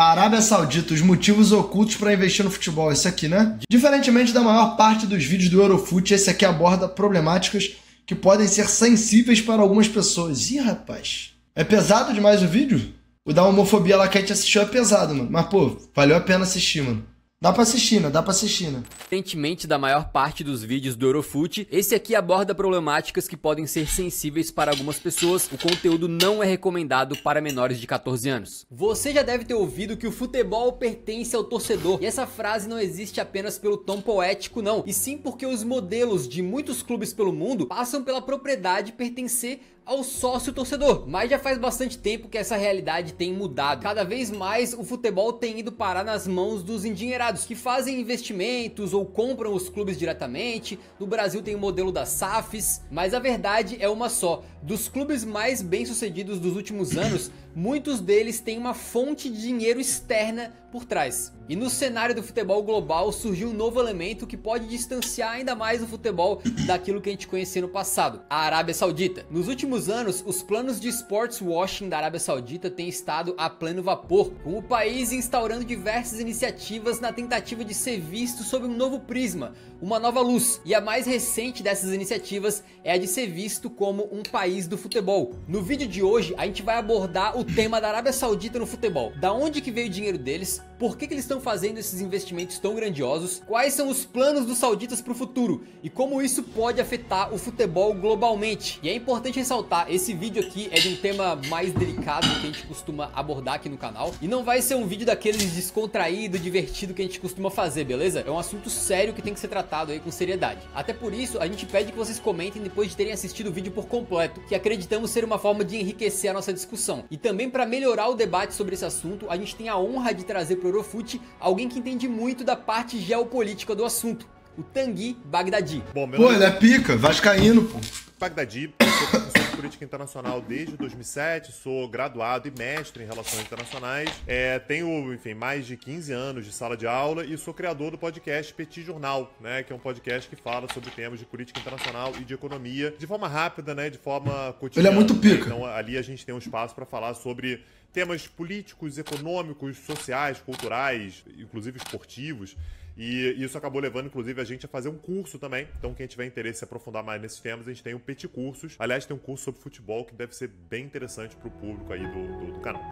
A Arábia Saudita, os motivos ocultos para investir no futebol, esse aqui, né? Diferentemente da maior parte dos vídeos do Eurofute, esse aqui aborda problemáticas que podem ser sensíveis para algumas pessoas. Ih, rapaz, é pesado demais o vídeo? O da homofobia lá que a gente assistiu é pesado, mano. Mas, pô, valeu a pena assistir, mano. Dá pra assistir, né? Dá pra assistir, né? Diferentemente da maior parte dos vídeos do Eurofute, esse aqui aborda problemáticas que podem ser sensíveis para algumas pessoas. O conteúdo não é recomendado para menores de 14 anos. Você já deve ter ouvido que o futebol pertence ao torcedor. E essa frase não existe apenas pelo tom poético, não. E sim porque os modelos de muitos clubes pelo mundo passam pela propriedade pertencer ao sócio torcedor. Mas já faz bastante tempo que essa realidade tem mudado. Cada vez mais o futebol tem ido parar nas mãos dos endinheirados que fazem investimentos ou compram os clubes diretamente. No Brasil tem o modelo das SAFs, mas a verdade é uma só. Dos clubes mais bem-sucedidos dos últimos anos, muitos deles têm uma fonte de dinheiro externa por trás. E no cenário do futebol global surgiu um novo elemento que pode distanciar ainda mais o futebol daquilo que a gente conhecia no passado, a Arábia Saudita. Nos últimos anos, os planos de sports washing da Arábia Saudita têm estado a pleno vapor, com o país instaurando diversas iniciativas na tentativa de ser visto sob um novo prisma, uma nova luz. E a mais recente dessas iniciativas é a de ser visto como um país do futebol. No vídeo de hoje, a gente vai abordar o tema da Arábia Saudita no futebol. Da onde que veio o dinheiro deles? por que, que eles estão fazendo esses investimentos tão grandiosos, quais são os planos dos sauditas para o futuro e como isso pode afetar o futebol globalmente. E é importante ressaltar, esse vídeo aqui é de um tema mais delicado que a gente costuma abordar aqui no canal e não vai ser um vídeo daqueles descontraído, divertido que a gente costuma fazer, beleza? É um assunto sério que tem que ser tratado aí com seriedade. Até por isso, a gente pede que vocês comentem depois de terem assistido o vídeo por completo, que acreditamos ser uma forma de enriquecer a nossa discussão. E também para melhorar o debate sobre esse assunto, a gente tem a honra de trazer para Eurofute alguém que entende muito da parte geopolítica do assunto, o Tanguy Bagdadi. Bom, pô, nome... ele é pica, vascaíno, pô. Bagdadi, sou professor de política internacional desde 2007, sou graduado e mestre em relações internacionais, é, tenho, enfim, mais de 15 anos de sala de aula e sou criador do podcast Petit Jornal, né, que é um podcast que fala sobre temas de política internacional e de economia de forma rápida, né, de forma cotidiana. Ele é muito né. pica. Então ali a gente tem um espaço para falar sobre temas políticos, econômicos, sociais, culturais, inclusive esportivos. E isso acabou levando, inclusive, a gente a fazer um curso também. Então, quem tiver interesse em aprofundar mais nesses temas, a gente tem o um Petit Cursos. Aliás, tem um curso sobre futebol que deve ser bem interessante para o público aí do, do, do canal.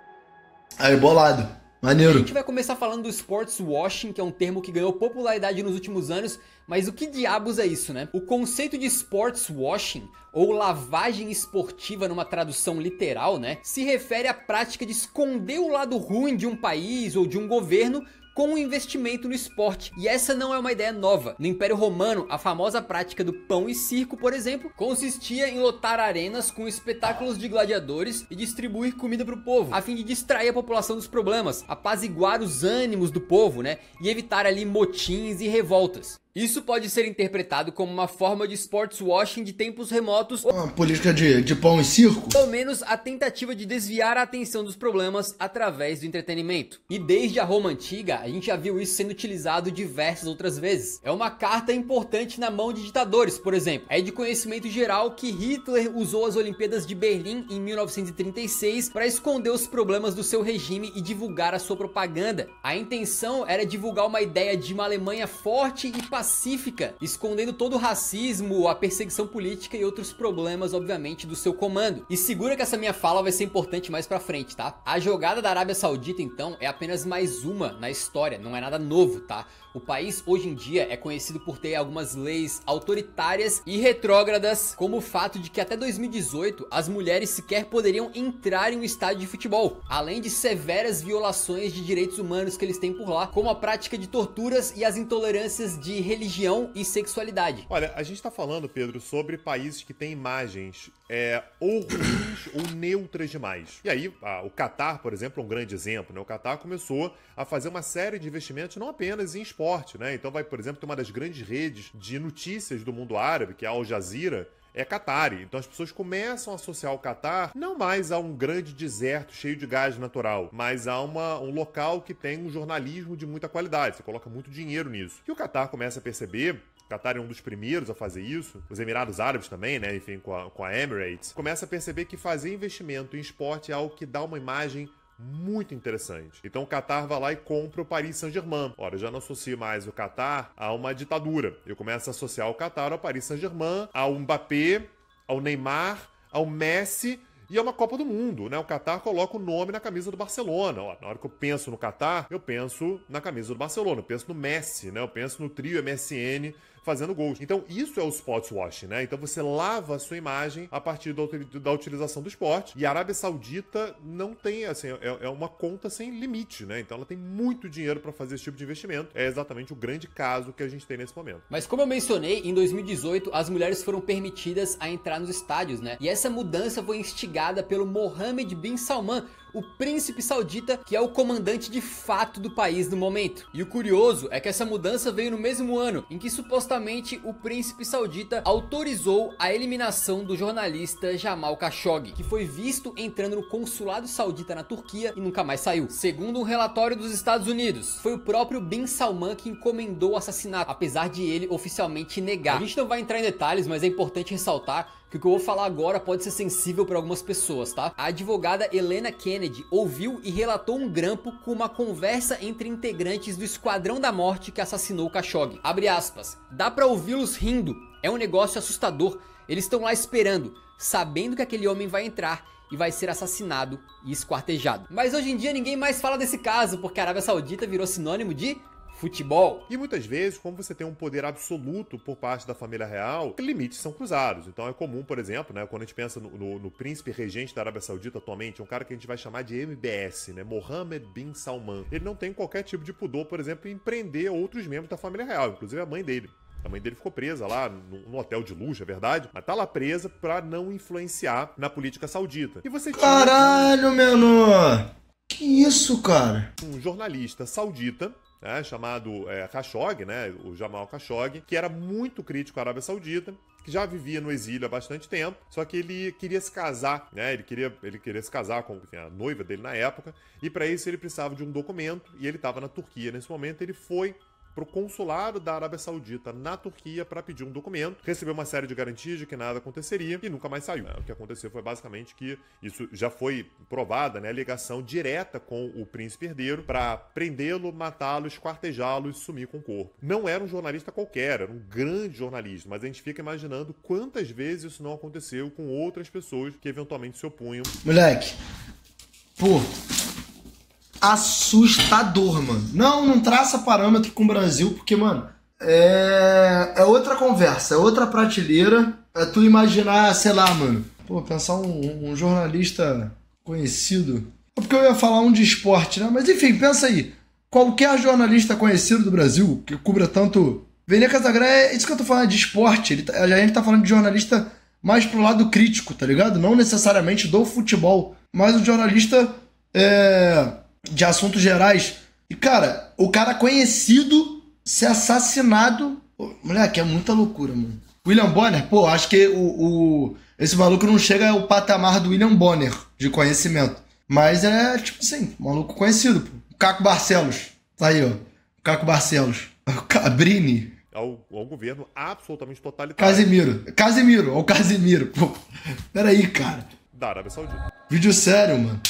Aí, bolado. Maneiro. A gente vai começar falando do sports washing, que é um termo que ganhou popularidade nos últimos anos, mas o que diabos é isso, né? O conceito de sports washing, ou lavagem esportiva numa tradução literal, né, se refere à prática de esconder o lado ruim de um país ou de um governo com o investimento no esporte. E essa não é uma ideia nova. No Império Romano, a famosa prática do pão e circo, por exemplo, consistia em lotar arenas com espetáculos de gladiadores e distribuir comida para o povo, a fim de distrair a população dos problemas, apaziguar os ânimos do povo, né? E evitar ali motins e revoltas. Isso pode ser interpretado como uma forma de sports washing de tempos remotos. Uma política de, de pão e circo? Pelo menos a tentativa de desviar a atenção dos problemas através do entretenimento. E desde a Roma Antiga, a gente já viu isso sendo utilizado diversas outras vezes. É uma carta importante na mão de ditadores, por exemplo. É de conhecimento geral que Hitler usou as Olimpíadas de Berlim em 1936 para esconder os problemas do seu regime e divulgar a sua propaganda. A intenção era divulgar uma ideia de uma Alemanha forte e pacífica pacífica, escondendo todo o racismo, a perseguição política e outros problemas, obviamente, do seu comando. E segura que essa minha fala vai ser importante mais pra frente, tá? A jogada da Arábia Saudita, então, é apenas mais uma na história, não é nada novo, tá? O país hoje em dia é conhecido por ter algumas leis autoritárias e retrógradas, como o fato de que até 2018 as mulheres sequer poderiam entrar em um estádio de futebol, além de severas violações de direitos humanos que eles têm por lá, como a prática de torturas e as intolerâncias de religião religião e sexualidade. Olha, a gente está falando, Pedro, sobre países que têm imagens é, ou ruins ou neutras demais. E aí, a, o Catar, por exemplo, é um grande exemplo. Né? O Catar começou a fazer uma série de investimentos não apenas em esporte, né? Então vai, por exemplo, ter uma das grandes redes de notícias do mundo árabe, que é a Al Jazeera, é Qatar. Então as pessoas começam a associar o Catar não mais a um grande deserto cheio de gás natural, mas a uma, um local que tem um jornalismo de muita qualidade. Você coloca muito dinheiro nisso. E o Catar começa a perceber Qatar é um dos primeiros a fazer isso, os Emirados Árabes também, né? Enfim, com a, com a Emirates, começa a perceber que fazer investimento em esporte é algo que dá uma imagem muito interessante. Então o Qatar vai lá e compra o Paris Saint-Germain. Ora, eu já não associo mais o Qatar a uma ditadura. Eu começo a associar o Qatar ao Paris Saint-Germain, ao Mbappé, ao Neymar, ao Messi e é uma Copa do Mundo, né? O Qatar coloca o nome na camisa do Barcelona. Ó, na hora que eu penso no Qatar, eu penso na camisa do Barcelona, eu penso no Messi, né? Eu penso no trio MSN fazendo gols. Então, isso é o spot wash, né? Então você lava a sua imagem a partir do, da utilização do esporte. E a Arábia Saudita não tem, assim, é, é uma conta sem limite, né? Então ela tem muito dinheiro para fazer esse tipo de investimento. É exatamente o grande caso que a gente tem nesse momento. Mas como eu mencionei, em 2018 as mulheres foram permitidas a entrar nos estádios, né? E essa mudança foi instigada pelo Mohammed bin Salman, o príncipe saudita, que é o comandante de fato do país no momento. E o curioso é que essa mudança veio no mesmo ano em que supostamente o príncipe saudita autorizou a eliminação do jornalista Jamal Khashoggi, que foi visto entrando no consulado saudita na Turquia e nunca mais saiu. Segundo um relatório dos Estados Unidos, foi o próprio Bin Salman que encomendou o assassinato, apesar de ele oficialmente negar. A gente não vai entrar em detalhes, mas é importante ressaltar que o que eu vou falar agora pode ser sensível para algumas pessoas, tá? A advogada Helena Kennedy ouviu e relatou um grampo com uma conversa entre integrantes do Esquadrão da Morte que assassinou Khashoggi. Abre aspas. Dá para ouvi-los rindo. É um negócio assustador. Eles estão lá esperando, sabendo que aquele homem vai entrar e vai ser assassinado e esquartejado. Mas hoje em dia ninguém mais fala desse caso, porque a Arábia Saudita virou sinônimo de futebol. E muitas vezes, como você tem um poder absoluto por parte da família real, limites são cruzados. Então é comum, por exemplo, né, quando a gente pensa no, no, no príncipe regente da Arábia Saudita atualmente, é um cara que a gente vai chamar de MBS, né, Mohammed bin Salman. Ele não tem qualquer tipo de pudor, por exemplo, em prender outros membros da família real, inclusive a mãe dele. A mãe dele ficou presa lá no, hotel de luxo, é verdade, mas tá lá presa pra não influenciar na política saudita. E você Caralho, tinha... menor! Que isso, cara? Um jornalista saudita né, chamado é, Khashoggi, né, o Jamal Khashoggi, que era muito crítico à Arábia Saudita, que já vivia no exílio há bastante tempo, só que ele queria se casar, né? Ele queria, ele queria se casar com enfim, a noiva dele na época, e para isso ele precisava de um documento, e ele estava na Turquia nesse momento, ele foi para o consulado da Arábia Saudita na Turquia para pedir um documento, recebeu uma série de garantias de que nada aconteceria e nunca mais saiu. O que aconteceu foi basicamente que isso já foi provada, né, a ligação direta com o príncipe herdeiro para prendê-lo, matá-lo, esquartejá-lo e sumir com o corpo. Não era um jornalista qualquer, era um grande jornalista, mas a gente fica imaginando quantas vezes isso não aconteceu com outras pessoas que eventualmente se opunham. Moleque, pô, assustador, mano. Não, não traça parâmetro com o Brasil, porque, mano, é, é outra conversa, é outra prateleira. É tu imaginar, sei lá, mano. Pô, pensar um, um jornalista conhecido. É porque eu ia falar um de esporte, né? Mas enfim, pensa aí. Qualquer jornalista conhecido do Brasil, que cubra tanto. Vene Casagrande é isso que eu tô falando, é de esporte. Ele, tá, a gente tá falando de jornalista mais pro lado crítico, tá ligado? Não necessariamente do futebol, mas o jornalista é, de assuntos gerais. E, cara, o cara conhecido ser assassinado. Moleque, é muita loucura, mano. William Bonner, pô, acho que o, o esse maluco não chega ao patamar do William Bonner de conhecimento. Mas é, tipo assim, maluco conhecido, pô. Caco Barcelos. Tá aí, ó. Caco Barcelos. Cabrini. Ao, é ao é governo absolutamente totalitário. Casimiro. Casimiro. Ó, o Casimiro, pô. Peraí, cara. Da Arábia Saudita. Vídeo sério, mano.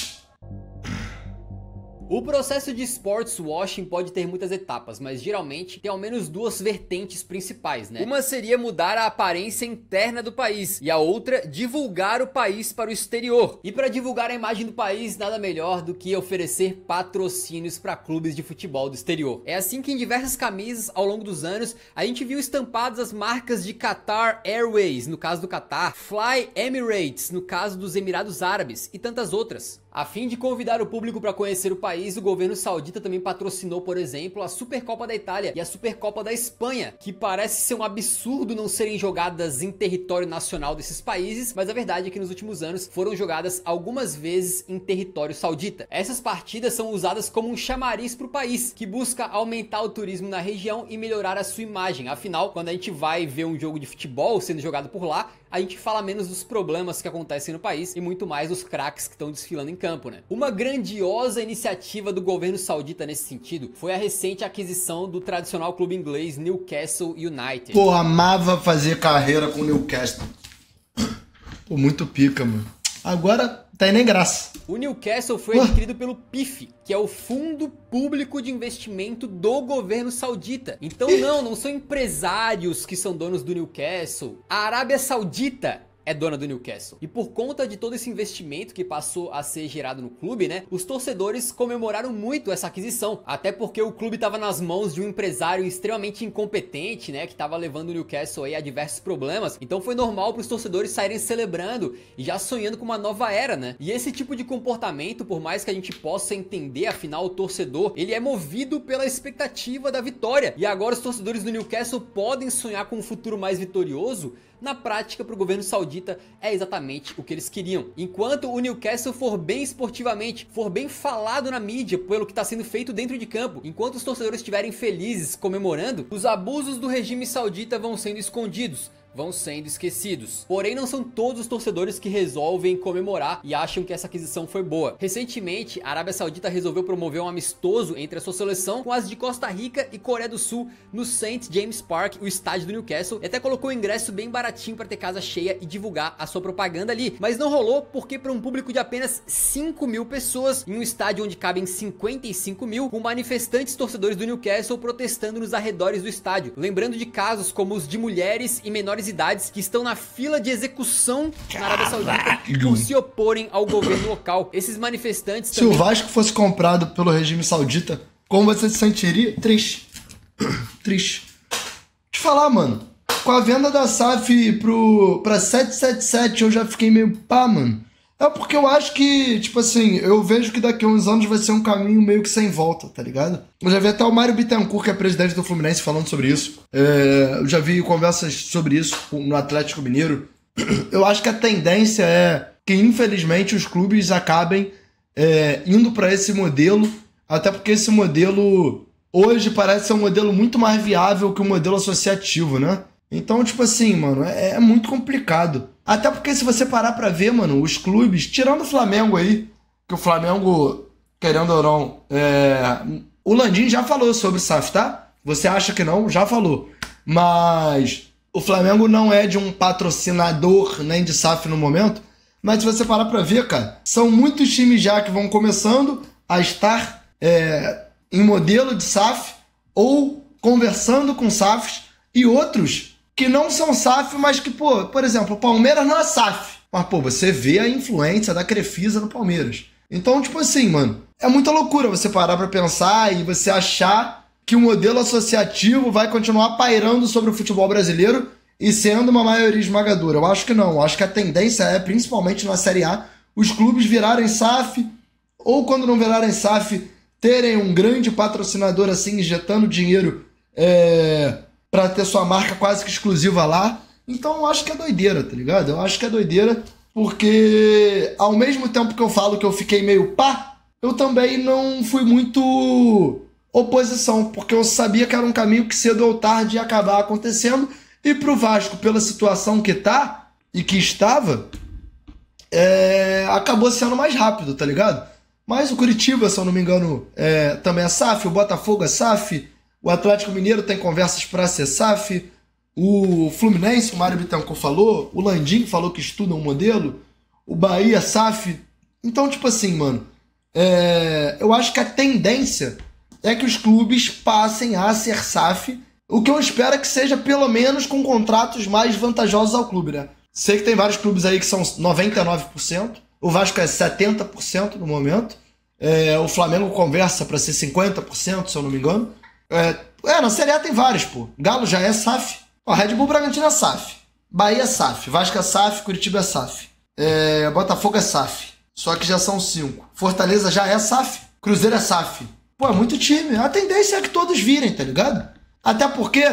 O processo de sports washing pode ter muitas etapas, mas geralmente tem ao menos duas vertentes principais, né? Uma seria mudar a aparência interna do país e a outra divulgar o país para o exterior. E para divulgar a imagem do país, nada melhor do que oferecer patrocínios para clubes de futebol do exterior. É assim que em diversas camisas ao longo dos anos a gente viu estampadas as marcas de Qatar Airways, no caso do Qatar, Fly Emirates, no caso dos Emirados Árabes e tantas outras. A fim de convidar o público para conhecer o país, o governo saudita também patrocinou, por exemplo, a Supercopa da Itália e a Supercopa da Espanha, que parece ser um absurdo não serem jogadas em território nacional desses países, mas a verdade é que nos últimos anos foram jogadas algumas vezes em território saudita. Essas partidas são usadas como um chamariz para o país, que busca aumentar o turismo na região e melhorar a sua imagem. Afinal, quando a gente vai ver um jogo de futebol sendo jogado por lá, a gente fala menos dos problemas que acontecem no país e muito mais dos craques que estão desfilando em campo, né? Uma grandiosa iniciativa do governo saudita nesse sentido foi a recente aquisição do tradicional clube inglês Newcastle United. Pô, amava fazer carreira com Newcastle. Pô, muito pica, mano. Agora tem tá nem graça. O Newcastle foi adquirido pelo PIF, que é o Fundo Público de Investimento do governo saudita. Então não, não são empresários que são donos do Newcastle. A Arábia Saudita é dona do Newcastle. E por conta de todo esse investimento que passou a ser gerado no clube, né, os torcedores comemoraram muito essa aquisição, até porque o clube estava nas mãos de um empresário extremamente incompetente, né, que estava levando o Newcastle aí a diversos problemas. Então foi normal para os torcedores saírem celebrando e já sonhando com uma nova era, né? E esse tipo de comportamento, por mais que a gente possa entender, afinal o torcedor, ele é movido pela expectativa da vitória. E agora os torcedores do Newcastle podem sonhar com um futuro mais vitorioso na prática para o governo saudita é exatamente o que eles queriam. Enquanto o Newcastle for bem esportivamente, for bem falado na mídia pelo que está sendo feito dentro de campo, enquanto os torcedores estiverem felizes comemorando, os abusos do regime saudita vão sendo escondidos vão sendo esquecidos. Porém, não são todos os torcedores que resolvem comemorar e acham que essa aquisição foi boa. Recentemente, a Arábia Saudita resolveu promover um amistoso entre a sua seleção com as de Costa Rica e Coreia do Sul no St. James Park, o estádio do Newcastle, e até colocou o ingresso bem baratinho para ter casa cheia e divulgar a sua propaganda ali. Mas não rolou porque para um público de apenas 5 mil pessoas, em um estádio onde cabem 55 mil, com manifestantes torcedores do Newcastle protestando nos arredores do estádio, lembrando de casos como os de mulheres e menores idades que estão na fila de execução na Arábia Saudita por se oporem ao governo local. Esses manifestantes. Se também... o Vasco fosse comprado pelo regime saudita, como você se sentiria? Triste. Triste. Te falar, mano. Com a venda da SAF pro, pra 777, eu já fiquei meio pá, mano. É porque eu acho que, tipo assim, eu vejo que daqui a uns anos vai ser um caminho meio que sem volta, tá ligado? Eu já vi até o Mário Bittencourt, que é presidente do Fluminense, falando sobre isso. É, eu já vi conversas sobre isso no Atlético Mineiro. Eu acho que a tendência é que, infelizmente, os clubes acabem é, indo para esse modelo, até porque esse modelo hoje parece ser um modelo muito mais viável que o um modelo associativo, né? Então, tipo assim, mano, é, é muito complicado. Até porque se você parar para ver, mano, os clubes, tirando o Flamengo aí, que o Flamengo, querendo ou não, é... o Landim já falou sobre o SAF, tá? Você acha que não? Já falou. Mas o Flamengo não é de um patrocinador nem de SAF no momento. Mas se você parar pra ver, cara, são muitos times já que vão começando a estar é, em modelo de SAF ou conversando com SAFs e outros que não são SAF, mas que, pô, por exemplo, o Palmeiras não é SAF. Mas, pô, você vê a influência da Crefisa no Palmeiras. Então, tipo assim, mano, é muita loucura você parar pra pensar e você achar que o um modelo associativo vai continuar pairando sobre o futebol brasileiro e sendo uma maioria esmagadora. Eu acho que não. Eu acho que a tendência é, principalmente na Série A, os clubes virarem SAF ou, quando não virarem SAF, terem um grande patrocinador assim injetando dinheiro é, para ter sua marca quase que exclusiva lá. Então eu acho que é doideira, tá ligado? Eu acho que é doideira, porque ao mesmo tempo que eu falo que eu fiquei meio pá, eu também não fui muito oposição, porque eu sabia que era um caminho que cedo ou tarde ia acabar acontecendo. E pro Vasco, pela situação que tá e que estava, é... acabou sendo mais rápido, tá ligado? Mas o Curitiba, se eu não me engano, é... também é SAF, o Botafogo é SAF, o Atlético Mineiro tem conversas para a CESAF. O Fluminense, o Mário Bittencourt falou. O Landim falou que estuda um modelo. O Bahia, SAF. Então, tipo assim, mano. É... Eu acho que a tendência é que os clubes passem a ser SAF. O que eu espero é que seja pelo menos com contratos mais vantajosos ao clube, né? Sei que tem vários clubes aí que são 99%. O Vasco é 70% no momento. É... o Flamengo conversa para ser 50%, se eu não me engano. É, é, na Série A tem vários, pô. Galo já é SAF. Ó, Red Bull Bragantino é SAF. Bahia é SAF. Vasca é SAF. Curitiba é SAF. É, Botafogo é SAF. Só que já são cinco. Fortaleza já é SAF. Cruzeiro é SAF. Pô, é muito time. A tendência é que todos virem, tá ligado? Até porque,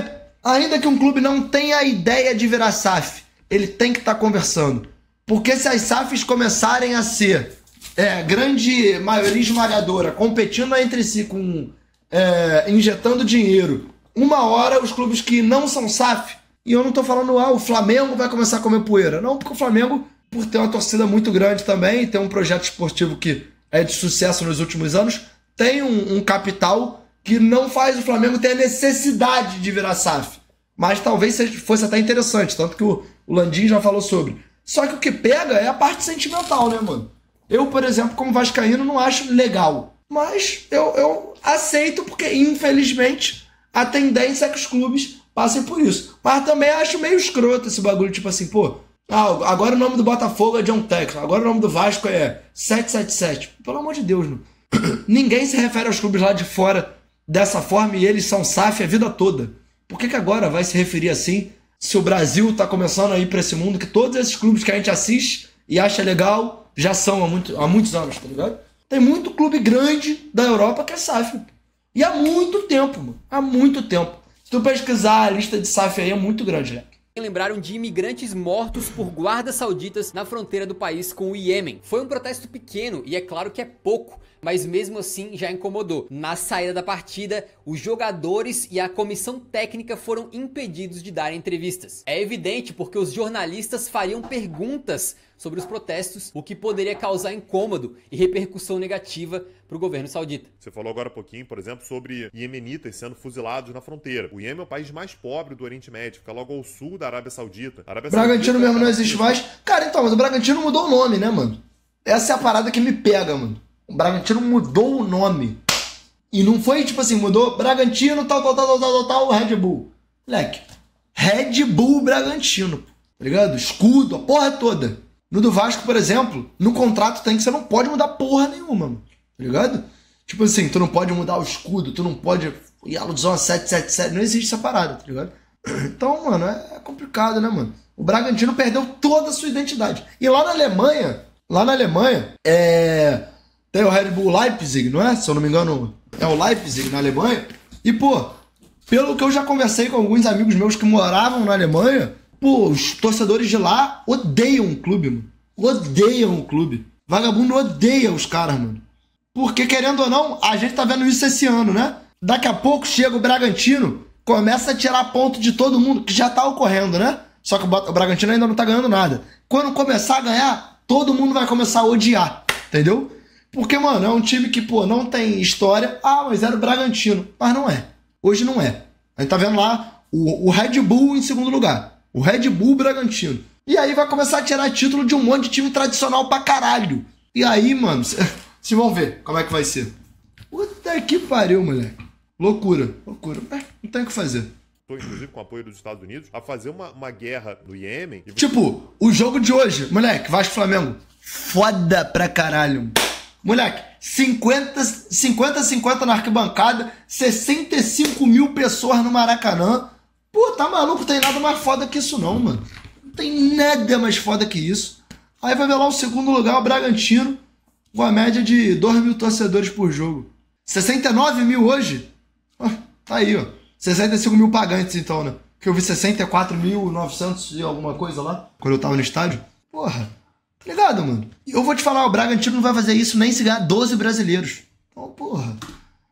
ainda que um clube não tenha a ideia de virar SAF, ele tem que estar tá conversando. Porque se as SAFs começarem a ser é, grande maioria esmagadora competindo entre si com é, injetando dinheiro. Uma hora os clubes que não são SAF, e eu não estou falando, ah, o Flamengo vai começar a comer poeira. Não, porque o Flamengo, por ter uma torcida muito grande também, tem um projeto esportivo que é de sucesso nos últimos anos, tem um, um capital que não faz o Flamengo ter a necessidade de virar SAF. Mas talvez fosse até interessante, tanto que o, o Landim já falou sobre. Só que o que pega é a parte sentimental, né, mano? Eu, por exemplo, como vascaíno, não acho legal mas eu, eu aceito, porque infelizmente a tendência é que os clubes passem por isso. Mas também acho meio escroto esse bagulho, tipo assim, pô, ah, agora o nome do Botafogo é John Texas, agora o nome do Vasco é 777. Pelo amor de Deus, não. ninguém se refere aos clubes lá de fora dessa forma e eles são SAF a vida toda. Por que, que agora vai se referir assim se o Brasil está começando a ir para esse mundo que todos esses clubes que a gente assiste e acha legal já são há, muito, há muitos anos, tá ligado? Tem muito clube grande da Europa que é SAF. E há muito tempo, mano. Há muito tempo. Se tu pesquisar a lista de SAF aí, é muito grande, né? lembraram de imigrantes mortos por guardas sauditas na fronteira do país com o Iêmen. Foi um protesto pequeno e é claro que é pouco, mas mesmo assim já incomodou. Na saída da partida, os jogadores e a comissão técnica foram impedidos de dar entrevistas. É evidente porque os jornalistas fariam perguntas sobre os protestos, o que poderia causar incômodo e repercussão negativa para o governo saudita. Você falou agora um pouquinho, por exemplo, sobre iemenitas sendo fuzilados na fronteira. O Iêmen é o país mais pobre do Oriente Médio, fica logo ao sul da Arábia Saudita. Arábia Bragantino Saudita, mesmo não é existe mais. Cara, então, mas o Bragantino mudou o nome, né, mano? Essa é a parada que me pega, mano. O Bragantino mudou o nome. E não foi tipo assim, mudou Bragantino, tal, tal, tal, tal, tal, tal, Red Bull. Moleque, Red Bull Bragantino, tá ligado? Escudo, a porra toda. No do Vasco, por exemplo, no contrato tem que você não pode mudar porra nenhuma, mano. Tá ligado? Tipo assim, tu não pode mudar o escudo, tu não pode. E alusão 777, não existe essa parada, tá ligado? Então, mano, é, é complicado, né, mano? O Bragantino perdeu toda a sua identidade. E lá na Alemanha, lá na Alemanha, é. Tem o Red Bull Leipzig, não é? Se eu não me engano, é o Leipzig na Alemanha. E, pô, pelo que eu já conversei com alguns amigos meus que moravam na Alemanha, Pô, os torcedores de lá odeiam o clube, mano. Odeiam o clube. Vagabundo odeia os caras, mano. Porque, querendo ou não, a gente tá vendo isso esse ano, né? Daqui a pouco chega o Bragantino, começa a tirar ponto de todo mundo, que já tá ocorrendo, né? Só que o Bragantino ainda não tá ganhando nada. Quando começar a ganhar, todo mundo vai começar a odiar, entendeu? Porque, mano, é um time que, pô, não tem história. Ah, mas era o Bragantino. Mas não é. Hoje não é. A gente tá vendo lá o, o Red Bull em segundo lugar. O Red Bull Bragantino. E aí vai começar a tirar título de um monte de time tradicional pra caralho. E aí, mano, vocês vão ver como é que vai ser. Puta que pariu, moleque. Loucura, loucura. É, não tem o que fazer inclusive com o apoio dos Estados Unidos, a fazer uma, uma guerra no Iêmen. E... Tipo, o jogo de hoje, moleque, Vasco Flamengo, foda pra caralho. Moleque, 50-50 na arquibancada, 65 mil pessoas no Maracanã. Pô, tá maluco, tem nada mais foda que isso não, mano. Não tem nada mais foda que isso. Aí vai ver lá o segundo lugar, o Bragantino, com a média de 2 mil torcedores por jogo. 69 mil hoje? tá aí, ó. 65 mil pagantes, então, né? Que eu vi 64.900 e alguma coisa lá, quando eu tava no estádio. Porra, tá ligado, mano? Eu vou te falar, o Bragantino não vai fazer isso nem se ganhar 12 brasileiros. Então, porra.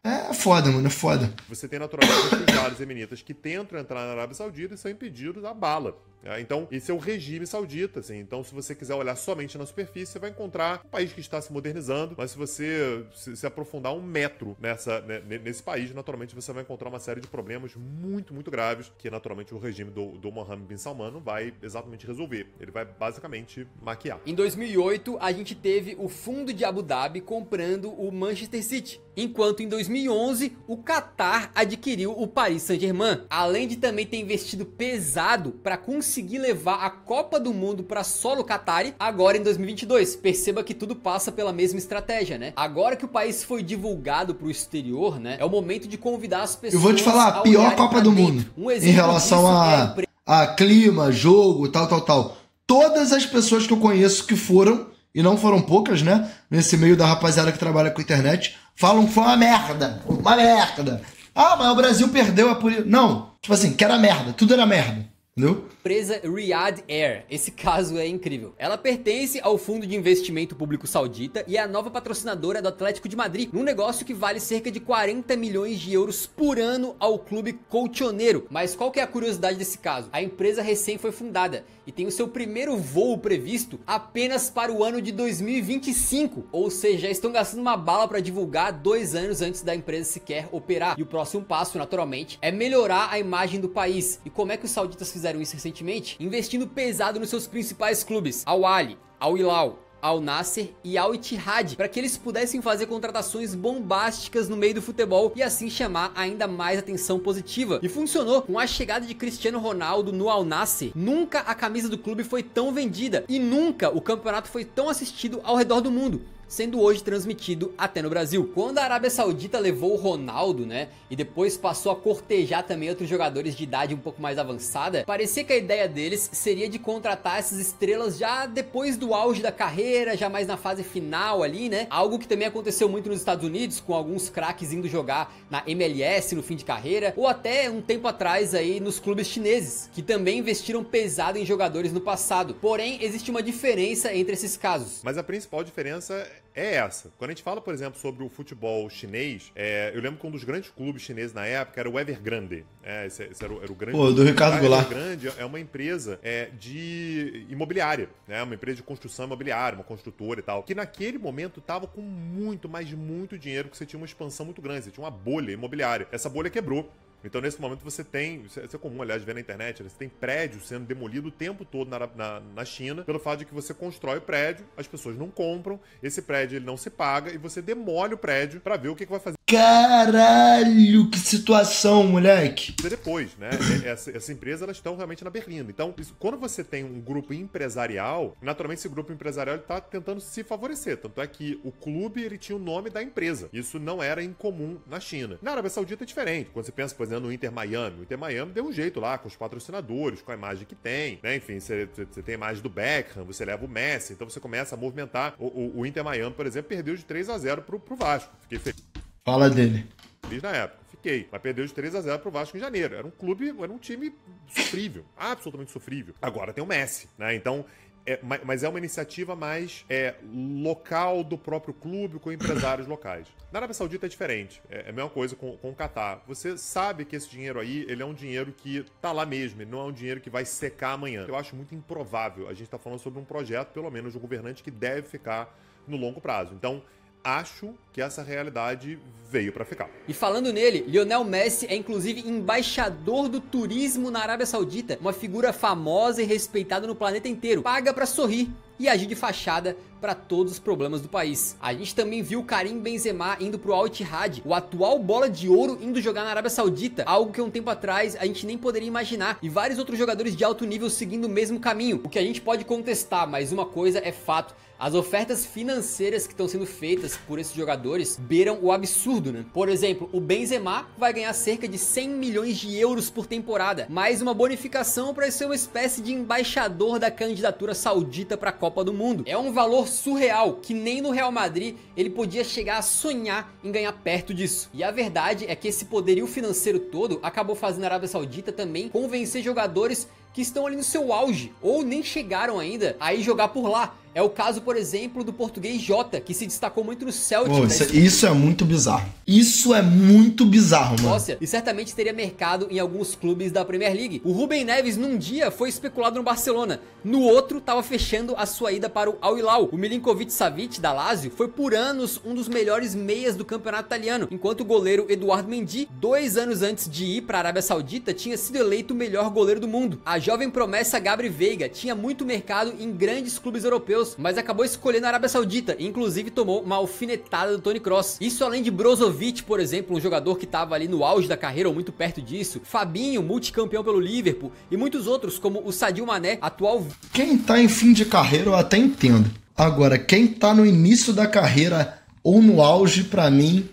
É foda, mano, é foda. Você tem naturalmente vários eminitas que tentam entrar na Arábia Saudita e são impedidos da bala. Né? Então, esse é o regime saudita, assim. Então, se você quiser olhar somente na superfície, você vai encontrar um país que está se modernizando, mas se você se, aprofundar um metro nessa, né, nesse país, naturalmente você vai encontrar uma série de problemas muito, muito graves que, naturalmente, o regime do, do Mohammed bin Salman não vai exatamente resolver. Ele vai, basicamente, maquiar. Em 2008, a gente teve o fundo de Abu Dhabi comprando o Manchester City enquanto em 2011 o Qatar adquiriu o Paris Saint-Germain, além de também ter investido pesado para conseguir levar a Copa do Mundo para solo Qatar agora em 2022. Perceba que tudo passa pela mesma estratégia, né? Agora que o país foi divulgado para o exterior, né? É o momento de convidar as pessoas. Eu vou te falar a pior Copa do Mundo um em relação a, é... a clima, jogo, tal, tal, tal. Todas as pessoas que eu conheço que foram e não foram poucas, né? Nesse meio da rapaziada que trabalha com internet falam que foi uma merda. Uma merda. Ah, mas o Brasil perdeu a política. Não. Tipo assim, que era merda. Tudo era merda. Entendeu? empresa Riyadh Air. Esse caso é incrível. Ela pertence ao fundo de investimento público saudita e é a nova patrocinadora do Atlético de Madrid, num negócio que vale cerca de 40 milhões de euros por ano ao clube colchoneiro. Mas qual que é a curiosidade desse caso? A empresa recém foi fundada e tem o seu primeiro voo previsto apenas para o ano de 2025, ou seja, estão gastando uma bala para divulgar dois anos antes da empresa sequer operar. E o próximo passo, naturalmente, é melhorar a imagem do país. E como é que os sauditas fizeram isso recentemente? recentemente, investindo pesado nos seus principais clubes, ao Ali, ao Ilau, ao Nasser e ao Ittihad para que eles pudessem fazer contratações bombásticas no meio do futebol e assim chamar ainda mais atenção positiva. E funcionou com a chegada de Cristiano Ronaldo no Al Nasser. Nunca a camisa do clube foi tão vendida e nunca o campeonato foi tão assistido ao redor do mundo sendo hoje transmitido até no Brasil. Quando a Arábia Saudita levou o Ronaldo, né, e depois passou a cortejar também outros jogadores de idade um pouco mais avançada, parecia que a ideia deles seria de contratar essas estrelas já depois do auge da carreira, já mais na fase final ali, né? Algo que também aconteceu muito nos Estados Unidos, com alguns craques indo jogar na MLS no fim de carreira, ou até um tempo atrás aí nos clubes chineses, que também investiram pesado em jogadores no passado. Porém, existe uma diferença entre esses casos. Mas a principal diferença é essa. Quando a gente fala, por exemplo, sobre o futebol chinês, é, eu lembro que um dos grandes clubes chineses na época era o Evergrande. É, esse, esse era, o, era, o, grande. Pô, do Ricardo Goulart. Evergrande é uma empresa é, de imobiliária, né? Uma empresa de construção imobiliária, uma construtora e tal. Que naquele momento tava com muito, mas muito dinheiro, porque você tinha uma expansão muito grande, você tinha uma bolha imobiliária. Essa bolha quebrou. Então, nesse momento, você tem. Isso é, é comum, aliás, ver na internet, né, você tem prédio sendo demolido o tempo todo na, na, na China, pelo fato de que você constrói o prédio, as pessoas não compram, esse prédio ele não se paga e você demole o prédio para ver o que, que vai fazer. Caralho, que situação, moleque! É depois, né? É, essa, essa empresa, elas estão realmente na berlinda. Então, isso, quando você tem um grupo empresarial, naturalmente esse grupo empresarial está tentando se favorecer. Tanto é que o clube ele tinha o nome da empresa. Isso não era incomum na China. Na Arábia Saudita é diferente. Quando você pensa, por exemplo, fazendo o Inter Miami. O Inter Miami deu um jeito lá com os patrocinadores, com a imagem que tem, né? Enfim, você, você tem a imagem do Beckham, você leva o Messi, então você começa a movimentar. O, o, o Inter Miami, por exemplo, perdeu de 3 a 0 pro, pro Vasco. Fiquei feliz. Fala dele. Feliz na época fiquei. Mas perdeu de 3 a 0 pro Vasco em janeiro. Era um clube, era um time sofrível, absolutamente sofrível. Agora tem o Messi, né? Então, é, mas é uma iniciativa mais é, local do próprio clube com empresários locais. Na Arábia Saudita é diferente. É, é a mesma coisa com, com o Catar. Você sabe que esse dinheiro aí, ele é um dinheiro que tá lá mesmo, não é um dinheiro que vai secar amanhã. Eu acho muito improvável. A gente está falando sobre um projeto, pelo menos, de um governante que deve ficar no longo prazo. Então, acho que essa realidade veio para ficar. E falando nele, Lionel Messi é inclusive embaixador do turismo na Arábia Saudita, uma figura famosa e respeitada no planeta inteiro. Paga para sorrir e agir de fachada para todos os problemas do país. A gente também viu o Karim Benzema indo pro Al Ittihad, o atual bola de ouro indo jogar na Arábia Saudita, algo que um tempo atrás a gente nem poderia imaginar, e vários outros jogadores de alto nível seguindo o mesmo caminho. O que a gente pode contestar, mas uma coisa é fato, as ofertas financeiras que estão sendo feitas por esses jogadores beiram o absurdo, né? Por exemplo, o Benzema vai ganhar cerca de 100 milhões de euros por temporada, mais uma bonificação para ser uma espécie de embaixador da candidatura saudita para a Copa do Mundo. É um valor surreal que nem no Real Madrid ele podia chegar a sonhar em ganhar perto disso. E a verdade é que esse poderio financeiro todo acabou fazendo a Arábia Saudita também convencer jogadores que estão ali no seu auge ou nem chegaram ainda a ir jogar por lá. É o caso, por exemplo, do português Jota, que se destacou muito no Celtic. Oh, isso, é, isso, é muito bizarro. Isso é muito bizarro, mano. Nossa, e certamente teria mercado em alguns clubes da Premier League. O Rubem Neves, num dia, foi especulado no Barcelona. No outro, estava fechando a sua ida para o Al Hilal. O Milinkovic Savic, da Lazio, foi por anos um dos melhores meias do campeonato italiano, enquanto o goleiro Eduardo Mendy, dois anos antes de ir para a Arábia Saudita, tinha sido eleito o melhor goleiro do mundo. A jovem promessa Gabri Veiga tinha muito mercado em grandes clubes europeus, mas acabou escolhendo a Arábia Saudita e inclusive tomou uma alfinetada do Tony Cross. Isso além de Brozovic, por exemplo, um jogador que estava ali no auge da carreira ou muito perto disso, Fabinho, multicampeão pelo Liverpool e muitos outros como o Sadio Mané, atual Quem tá em fim de carreira eu até entendo. Agora, quem tá no início da carreira ou no auge para mim,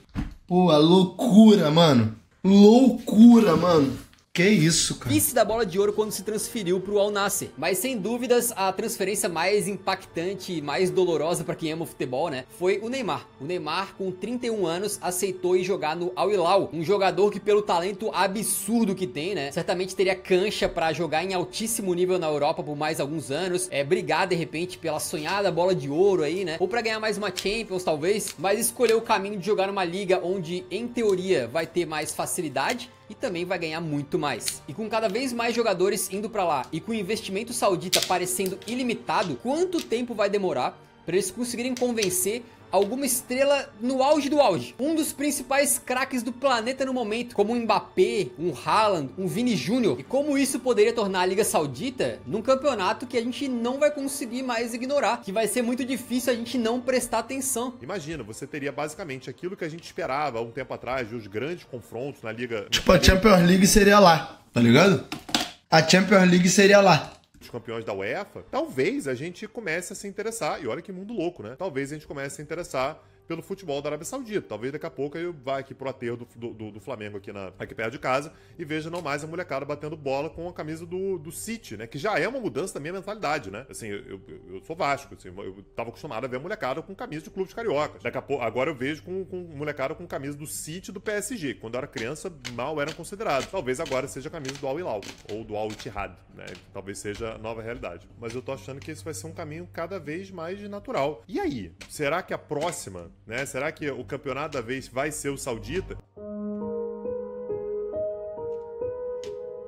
pô, é loucura, mano. Loucura, mano. Que isso, cara. Vice da bola de ouro quando se transferiu para o Al Nassr. Mas sem dúvidas, a transferência mais impactante e mais dolorosa para quem ama o futebol, né? Foi o Neymar. O Neymar, com 31 anos, aceitou ir jogar no Al Hilal, um jogador que pelo talento absurdo que tem, né? Certamente teria cancha para jogar em altíssimo nível na Europa por mais alguns anos, é brigar de repente pela sonhada bola de ouro aí, né? Ou para ganhar mais uma Champions talvez, mas escolheu o caminho de jogar numa liga onde em teoria vai ter mais facilidade e também vai ganhar muito mais. E com cada vez mais jogadores indo para lá e com o investimento saudita parecendo ilimitado, quanto tempo vai demorar para eles conseguirem convencer alguma estrela no auge do auge. Um dos principais craques do planeta no momento, como um Mbappé, um Haaland, um Vini Júnior. E como isso poderia tornar a Liga Saudita num campeonato que a gente não vai conseguir mais ignorar, que vai ser muito difícil a gente não prestar atenção. Imagina, você teria basicamente aquilo que a gente esperava há um tempo atrás, os grandes confrontos na Liga... Tipo, a Champions League seria lá, tá ligado? A Champions League seria lá dos campeões da UEFA, talvez a gente comece a se interessar. E olha que mundo louco, né? Talvez a gente comece a se interessar pelo futebol da Arábia Saudita. Talvez daqui a pouco eu vá aqui pro aterro do, do, do Flamengo aqui, na, aqui perto de casa e veja não mais a molecada batendo bola com a camisa do, do City, né? Que já é uma mudança da minha mentalidade, né? Assim, eu, eu, eu sou Vasco, assim, eu tava acostumado a ver a molecada com camisa de clubes cariocas. Daqui a pouco, agora eu vejo com, com molecada com camisa do City do PSG. Quando eu era criança, mal eram considerados. Talvez agora seja a camisa do Al Hilal ou do Al Ittihad, né? Talvez seja a nova realidade. Mas eu tô achando que esse vai ser um caminho cada vez mais natural. E aí? Será que a próxima né? Será que o campeonato da vez vai ser o saudita?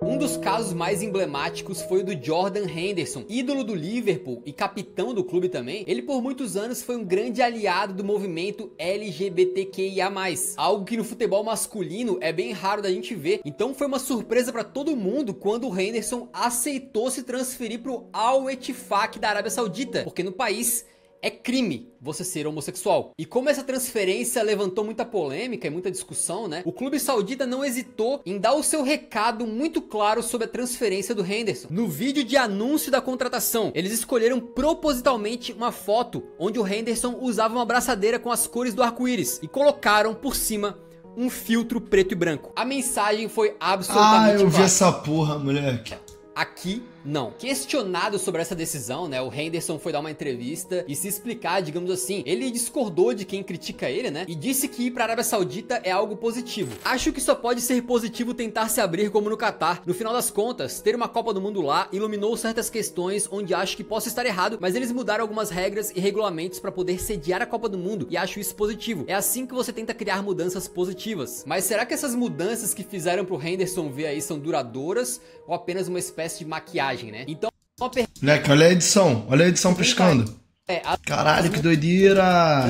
Um dos casos mais emblemáticos foi o do Jordan Henderson, ídolo do Liverpool e capitão do clube também. Ele por muitos anos foi um grande aliado do movimento LGBTQIA+, algo que no futebol masculino é bem raro da gente ver. Então foi uma surpresa para todo mundo quando o Henderson aceitou se transferir para o Al Ettifaq da Arábia Saudita, porque no país é crime você ser homossexual. E como essa transferência levantou muita polêmica e muita discussão, né? O clube saudita não hesitou em dar o seu recado muito claro sobre a transferência do Henderson. No vídeo de anúncio da contratação, eles escolheram propositalmente uma foto onde o Henderson usava uma braçadeira com as cores do arco-íris e colocaram por cima um filtro preto e branco. A mensagem foi ah, absolutamente Ah, eu vi essa porra, moleque. Aqui não. Questionado sobre essa decisão, né, o Henderson foi dar uma entrevista e se explicar, digamos assim. Ele discordou de quem critica ele, né, e disse que ir para a Arábia Saudita é algo positivo. Acho que só pode ser positivo tentar se abrir como no Catar. No final das contas, ter uma Copa do Mundo lá iluminou certas questões onde acho que posso estar errado, mas eles mudaram algumas regras e regulamentos para poder sediar a Copa do Mundo e acho isso positivo. É assim que você tenta criar mudanças positivas. Mas será que essas mudanças que fizeram pro Henderson ver aí são duradouras ou apenas uma espécie de maquiagem? imagem, né? Então, uma pergunta. Né, olha a edição, olha a edição piscando. É, a... Caralho, que doideira!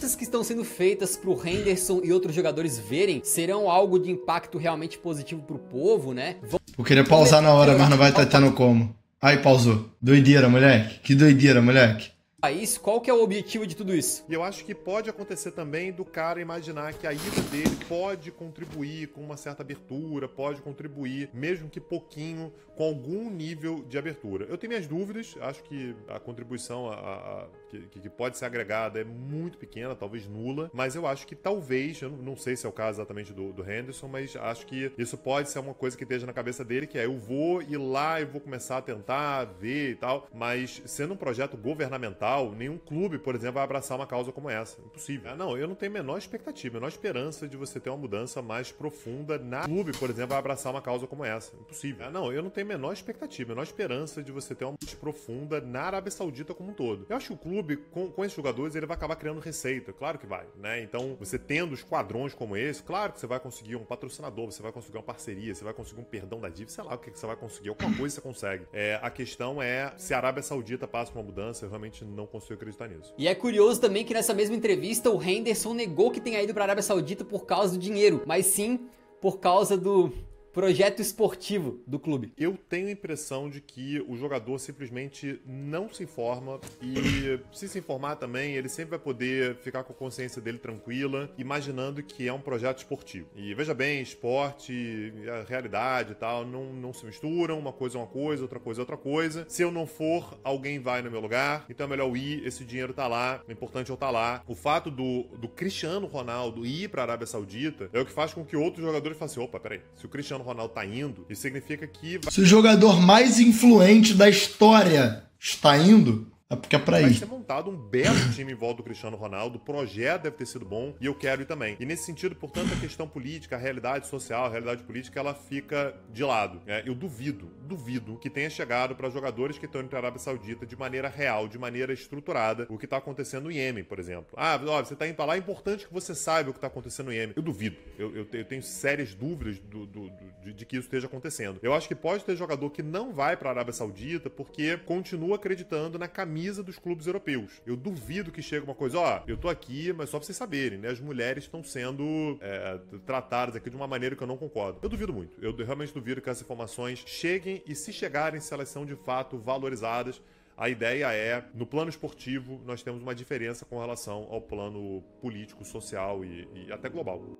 mudanças que estão sendo feitas para o Henderson e outros jogadores verem serão algo de impacto realmente positivo para o povo, né? Vão... Eu queria pausar na hora, mas não vai estar tá tendo como. Aí, pausou. Doideira, moleque. Que doideira, moleque país. Qual que é o objetivo de tudo isso? E eu acho que pode acontecer também do cara imaginar que a ida dele pode contribuir com uma certa abertura, pode contribuir, mesmo que pouquinho, com algum nível de abertura. Eu tenho minhas dúvidas, acho que a contribuição a, a, a, que, que, pode ser agregada é muito pequena, talvez nula, mas eu acho que talvez, eu não sei se é o caso exatamente do, do Henderson, mas acho que isso pode ser uma coisa que esteja na cabeça dele, que é eu vou ir lá e vou começar a tentar ver e tal, mas sendo um projeto governamental, nenhum clube, por exemplo, vai abraçar uma causa como essa. Impossível. É, não, eu não tenho a menor expectativa, a menor esperança de você ter uma mudança mais profunda na clube, por exemplo, vai abraçar uma causa como essa. Impossível. É, não, eu não tenho a menor expectativa, a menor esperança de você ter uma mudança profunda na Arábia Saudita como um todo. Eu acho que o clube, com, com esses jogadores, ele vai acabar criando receita. Claro que vai, né? Então, você tendo os quadrões como esse, claro que você vai conseguir um patrocinador, você vai conseguir uma parceria, você vai conseguir um perdão da dívida, sei lá o que, que você vai conseguir, alguma coisa você consegue. É, a questão é se a Arábia Saudita passa por uma mudança, eu realmente não não consigo acreditar nisso. E é curioso também que nessa mesma entrevista o Henderson negou que tenha ido para a Arábia Saudita por causa do dinheiro, mas sim por causa do projeto esportivo do clube. Eu tenho a impressão de que o jogador simplesmente não se informa e se se informar também, ele sempre vai poder ficar com a consciência dele tranquila, imaginando que é um projeto esportivo. E veja bem, esporte, a realidade e tal, não, não se misturam, uma coisa é uma coisa, outra coisa é outra coisa. Se eu não for, alguém vai no meu lugar, então é melhor eu ir, esse dinheiro tá lá, o importante é eu estar tá lá. O fato do, do Cristiano Ronaldo ir para a Arábia Saudita é o que faz com que outros jogadores façam assim, opa, peraí, se o Cristiano Cristiano Ronaldo tá indo, isso significa que. Se o jogador mais influente da história está indo, é porque é pra ir. Vai ser montado um belo time em volta do Cristiano Ronaldo, o projeto deve ter sido bom e eu quero ir também. E nesse sentido, portanto, a questão política, a realidade social, a realidade política, ela fica de lado. Né? Eu duvido, duvido que tenha chegado para jogadores que estão indo para a Arábia Saudita de maneira real, de maneira estruturada, o que está acontecendo no Iêmen, por exemplo. Ah, ó, você está indo pra lá, é importante que você saiba o que está acontecendo no Iêmen. Eu duvido. Eu, eu, eu tenho sérias dúvidas do, do, do, de, de que isso esteja acontecendo. Eu acho que pode ter jogador que não vai para a Arábia Saudita porque continua acreditando na caminha camisa dos clubes europeus. Eu duvido que chegue uma coisa, ó, oh, eu tô aqui, mas só pra vocês saberem, né? As mulheres estão sendo é, tratadas aqui de uma maneira que eu não concordo. Eu duvido muito. Eu realmente duvido que essas informações cheguem e se chegarem, se elas são de fato valorizadas, a ideia é, no plano esportivo, nós temos uma diferença com relação ao plano político, social e, e até global.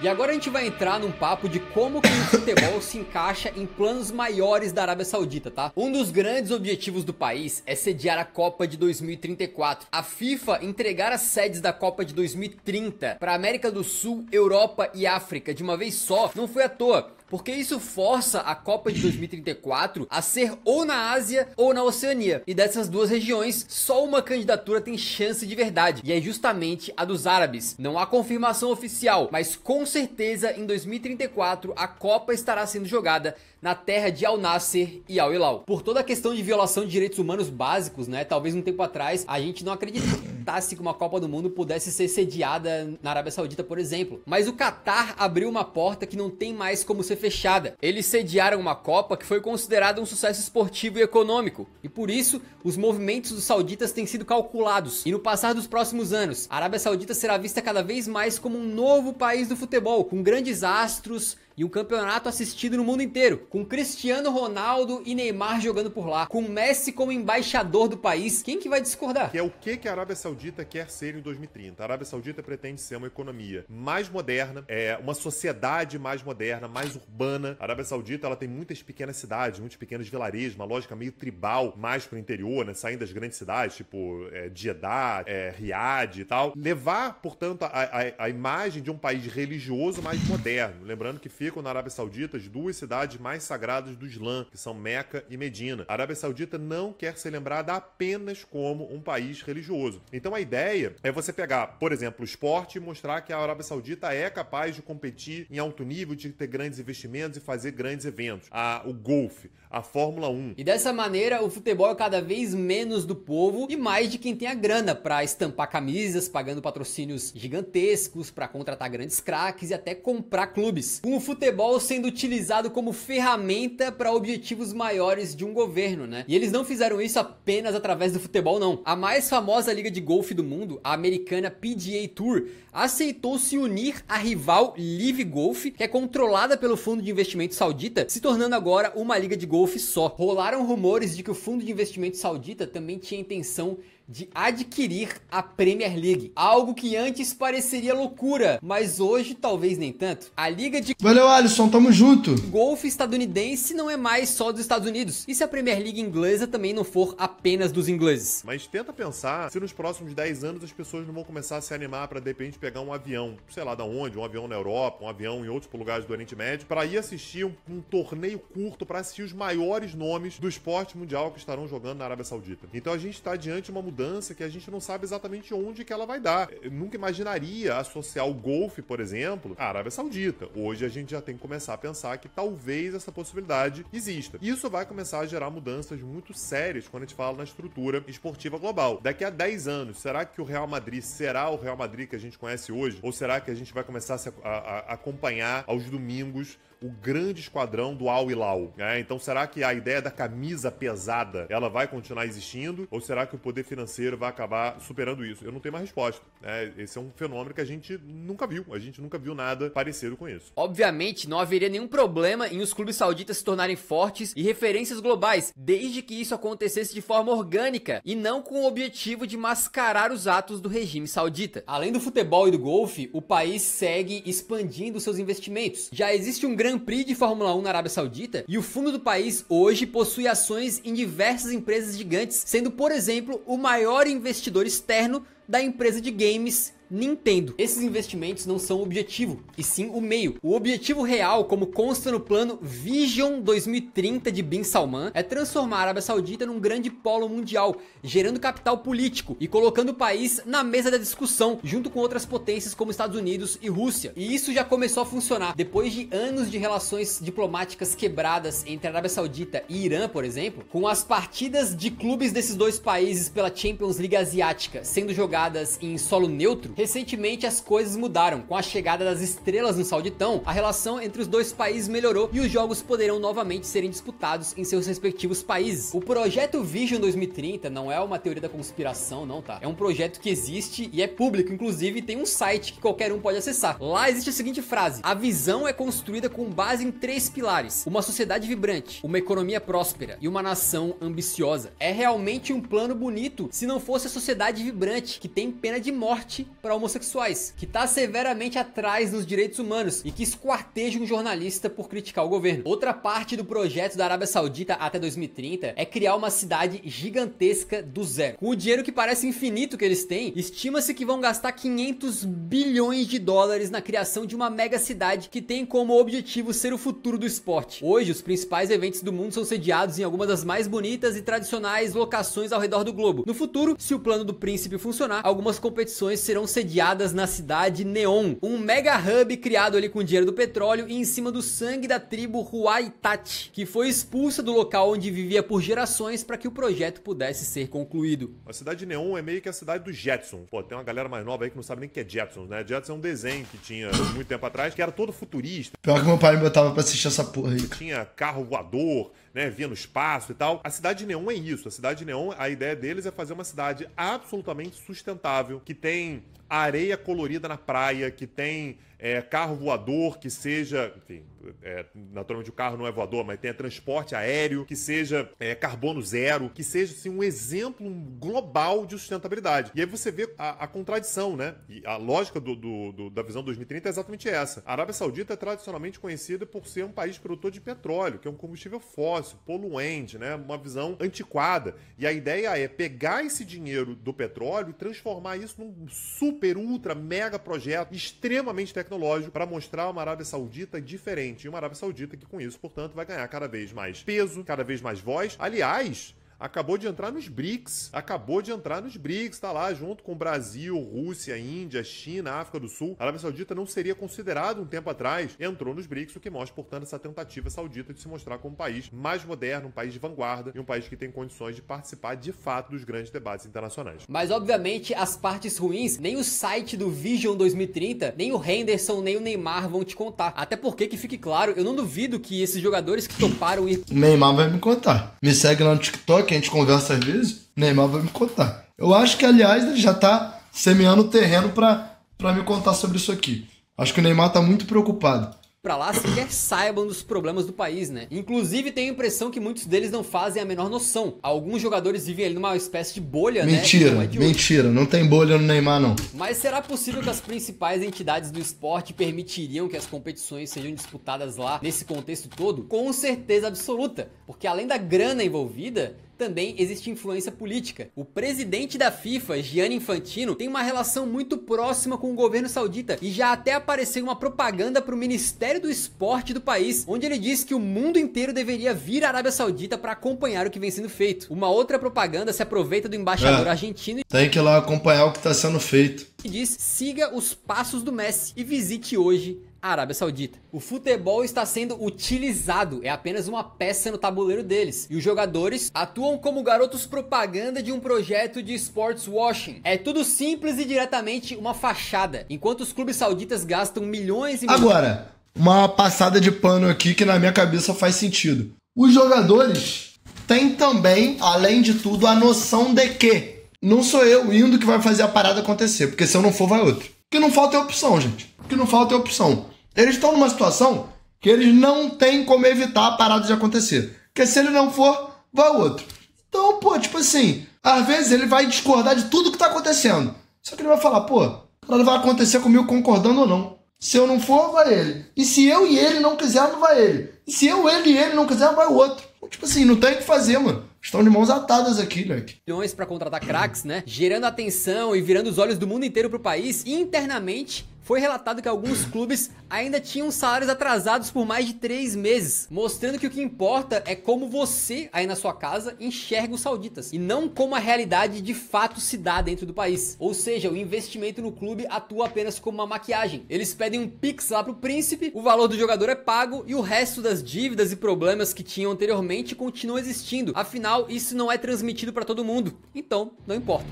E agora a gente vai entrar num papo de como que o futebol se encaixa em planos maiores da Arábia Saudita, tá? Um dos grandes objetivos do país é sediar a Copa de 2034. A FIFA entregar as sedes da Copa de 2030 para América do Sul, Europa e África de uma vez só não foi à toa porque isso força a Copa de 2034 a ser ou na Ásia ou na Oceania. E dessas duas regiões, só uma candidatura tem chance de verdade, e é justamente a dos árabes. Não há confirmação oficial, mas com certeza em 2034 a Copa estará sendo jogada na terra de Al-Nasser e Al-Hilal. Por toda a questão de violação de direitos humanos básicos, né? Talvez um tempo atrás a gente não acreditasse que uma Copa do Mundo pudesse ser sediada na Arábia Saudita, por exemplo. Mas o Catar abriu uma porta que não tem mais como ser fechada. Eles sediaram uma Copa que foi considerada um sucesso esportivo e econômico, e por isso os movimentos dos sauditas têm sido calculados. E no passar dos próximos anos, a Arábia Saudita será vista cada vez mais como um novo país do futebol, com grandes astros e um campeonato assistido no mundo inteiro, com Cristiano Ronaldo e Neymar jogando por lá, com Messi como embaixador do país. Quem que vai discordar? Que é o que que a Arábia Saudita quer ser em 2030. A Arábia Saudita pretende ser uma economia mais moderna, é uma sociedade mais moderna, mais urbana. A Arábia Saudita ela tem muitas pequenas cidades, muitos pequenos vilarejos, uma lógica meio tribal, mais pro interior, né, saindo das grandes cidades, tipo é, Jeddah, é, Riad e tal. Levar, portanto, a, a, a imagem de um país religioso mais moderno. Lembrando que fica ficam na Arábia Saudita as duas cidades mais sagradas do Islã, que são Meca e Medina. A Arábia Saudita não quer ser lembrada apenas como um país religioso. Então a ideia é você pegar, por exemplo, o esporte e mostrar que a Arábia Saudita é capaz de competir em alto nível, de ter grandes investimentos e fazer grandes eventos. A, ah, o golfe a Fórmula 1. E dessa maneira, o futebol é cada vez menos do povo e mais de quem tem a grana para estampar camisas, pagando patrocínios gigantescos para contratar grandes craques e até comprar clubes. Com o futebol sendo utilizado como ferramenta para objetivos maiores de um governo, né? E eles não fizeram isso apenas através do futebol, não. A mais famosa liga de golfe do mundo, a americana PGA Tour, aceitou se unir à rival Live Golf, que é controlada pelo fundo de investimento saudita, se tornando agora uma liga de golfe golfe só. Rolaram rumores de que o fundo de investimento saudita também tinha intenção de adquirir a Premier League. Algo que antes pareceria loucura, mas hoje talvez nem tanto. A liga de Valeu Alisson, tamo junto. Golfe estadunidense não é mais só dos Estados Unidos. E se a Premier League inglesa também não for apenas dos ingleses? Mas tenta pensar se nos próximos 10 anos as pessoas não vão começar a se animar para de repente pegar um avião, sei lá da onde, um avião na Europa, um avião em outros lugares do Oriente Médio, para ir assistir um, um torneio curto para assistir os maiores nomes do esporte mundial que estarão jogando na Arábia Saudita. Então a gente está diante de uma mudança mudança que a gente não sabe exatamente onde que ela vai dar. Eu nunca imaginaria associar o golfe, por exemplo, à Arábia Saudita. Hoje a gente já tem que começar a pensar que talvez essa possibilidade exista. Isso vai começar a gerar mudanças muito sérias quando a gente fala na estrutura esportiva global. Daqui a 10 anos, será que o Real Madrid será o Real Madrid que a gente conhece hoje? Ou será que a gente vai começar a, a, a acompanhar aos domingos o grande esquadrão do Al Hilal. Né? então será que a ideia da camisa pesada ela vai continuar existindo ou será que o poder financeiro vai acabar superando isso? Eu não tenho mais resposta. Né? esse é um fenômeno que a gente nunca viu. A gente nunca viu nada parecido com isso. Obviamente, não haveria nenhum problema em os clubes sauditas se tornarem fortes e referências globais, desde que isso acontecesse de forma orgânica e não com o objetivo de mascarar os atos do regime saudita. Além do futebol e do golfe, o país segue expandindo seus investimentos. Já existe um grande Grand Prix de Fórmula 1 na Arábia Saudita e o fundo do país hoje possui ações em diversas empresas gigantes, sendo, por exemplo, o maior investidor externo da empresa de games Nintendo. Esses investimentos não são o objetivo, e sim o meio. O objetivo real, como consta no plano Vision 2030 de Bin Salman, é transformar a Arábia Saudita num grande polo mundial, gerando capital político e colocando o país na mesa da discussão, junto com outras potências como Estados Unidos e Rússia. E isso já começou a funcionar. Depois de anos de relações diplomáticas quebradas entre a Arábia Saudita e Irã, por exemplo, com as partidas de clubes desses dois países pela Champions League Asiática sendo jogadas em solo neutro, Recentemente as coisas mudaram. Com a chegada das estrelas no Sauditão, a relação entre os dois países melhorou e os jogos poderão novamente serem disputados em seus respectivos países. O projeto Vision 2030 não é uma teoria da conspiração, não, tá? É um projeto que existe e é público, inclusive tem um site que qualquer um pode acessar. Lá existe a seguinte frase: A visão é construída com base em três pilares: uma sociedade vibrante, uma economia próspera e uma nação ambiciosa. É realmente um plano bonito se não fosse a sociedade vibrante, que tem pena de morte para homossexuais, que está severamente atrás nos direitos humanos e que esquarteja um jornalista por criticar o governo. Outra parte do projeto da Arábia Saudita até 2030 é criar uma cidade gigantesca do zero. Com o dinheiro que parece infinito que eles têm, estima-se que vão gastar 500 bilhões de dólares na criação de uma mega cidade que tem como objetivo ser o futuro do esporte. Hoje, os principais eventos do mundo são sediados em algumas das mais bonitas e tradicionais locações ao redor do globo. No futuro, se o plano do príncipe funcionar, algumas competições serão sediadas sediadas na cidade Neon, um mega hub criado ali com dinheiro do petróleo e em cima do sangue da tribo Huaytati, que foi expulsa do local onde vivia por gerações para que o projeto pudesse ser concluído. A cidade Neon é meio que a cidade do Jetson. Pô, tem uma galera mais nova aí que não sabe nem o que é Jetson, né? Jetson é um desenho que tinha muito tempo atrás, que era todo futurista. Pior que meu pai me botava pra assistir essa porra aí. Tinha carro voador, né, via no espaço e tal. A Cidade Neon é isso. A Cidade Neon, a ideia deles é fazer uma cidade absolutamente sustentável, que tem areia colorida na praia, que tem é, carro voador que seja, enfim, é, naturalmente o carro não é voador, mas tenha transporte aéreo, que seja é, carbono zero, que seja assim, um exemplo global de sustentabilidade. E aí você vê a, a contradição, né? E a lógica do, do, do, da visão 2030 é exatamente essa. A Arábia Saudita é tradicionalmente conhecida por ser um país produtor de petróleo, que é um combustível fóssil, poluente, né? Uma visão antiquada. E a ideia é pegar esse dinheiro do petróleo e transformar isso num super, ultra, mega projeto extremamente tecnológico tecnológico para mostrar uma Arábia Saudita diferente. E uma Arábia Saudita que, com isso, portanto, vai ganhar cada vez mais peso, cada vez mais voz. Aliás, acabou de entrar nos BRICS, acabou de entrar nos BRICS, tá lá junto com Brasil, Rússia, Índia, China, África do Sul. A Arábia Saudita não seria considerada um tempo atrás, entrou nos BRICS, o que mostra, portanto, essa tentativa saudita de se mostrar como um país mais moderno, um país de vanguarda e um país que tem condições de participar de fato dos grandes debates internacionais. Mas, obviamente, as partes ruins, nem o site do Vision 2030, nem o Henderson, nem o Neymar vão te contar. Até porque, que fique claro, eu não duvido que esses jogadores que toparam ir. Neymar vai me contar. Me segue lá no TikTok, que a gente conversa às vezes, Neymar vai me contar. Eu acho que, aliás, ele já tá semeando o terreno para me contar sobre isso aqui. Acho que o Neymar tá muito preocupado para lá sequer saibam dos problemas do país, né? Inclusive, tenho a impressão que muitos deles não fazem a menor noção. Alguns jogadores vivem ali numa espécie de bolha, mentira, né? Mentira, é mentira. Não tem bolha no Neymar, não. Mas será possível que as principais entidades do esporte permitiriam que as competições sejam disputadas lá nesse contexto todo? Com certeza absoluta, porque além da grana envolvida, também existe influência política. O presidente da FIFA, Gianni Infantino, tem uma relação muito próxima com o governo saudita e já até apareceu uma propaganda para o Ministério do Esporte do país, onde ele diz que o mundo inteiro deveria vir à Arábia Saudita para acompanhar o que vem sendo feito. Uma outra propaganda se aproveita do embaixador é, argentino. Tem que ir lá acompanhar o que está sendo feito. E diz: siga os passos do Messi e visite hoje Arábia Saudita. O futebol está sendo utilizado, é apenas uma peça no tabuleiro deles. E os jogadores atuam como garotos propaganda de um projeto de sports washing. É tudo simples e diretamente uma fachada, enquanto os clubes sauditas gastam milhões e Agora, uma passada de pano aqui que na minha cabeça faz sentido. Os jogadores têm também, além de tudo, a noção de que não sou eu indo que vai fazer a parada acontecer, porque se eu não for, vai outro que não falta é opção, gente. que não falta é opção. Eles estão numa situação que eles não têm como evitar a parada de acontecer. Porque se ele não for, vai outro. Então, pô, tipo assim, às vezes ele vai discordar de tudo que tá acontecendo. Só que ele vai falar, pô, nada vai acontecer comigo concordando ou não. Se eu não for, vai ele. E se eu e ele não quiser, não vai ele. E se eu, ele e ele não quiser, vai o outro. Tipo assim, não tem o que fazer, mano estão de mãos atadas aqui, Leque. Milhões para contratar craques, né? Gerando atenção e virando os olhos do mundo inteiro pro país. internamente, foi relatado que alguns clubes ainda tinham salários atrasados por mais de três meses, mostrando que o que importa é como você, aí na sua casa, enxerga os sauditas e não como a realidade de fato se dá dentro do país. Ou seja, o investimento no clube atua apenas como uma maquiagem. Eles pedem um pix lá pro príncipe, o valor do jogador é pago e o resto das dívidas e problemas que tinham anteriormente continuam existindo. Afinal, isso não é transmitido para todo mundo. Então, não importa.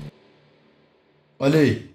Olha aí,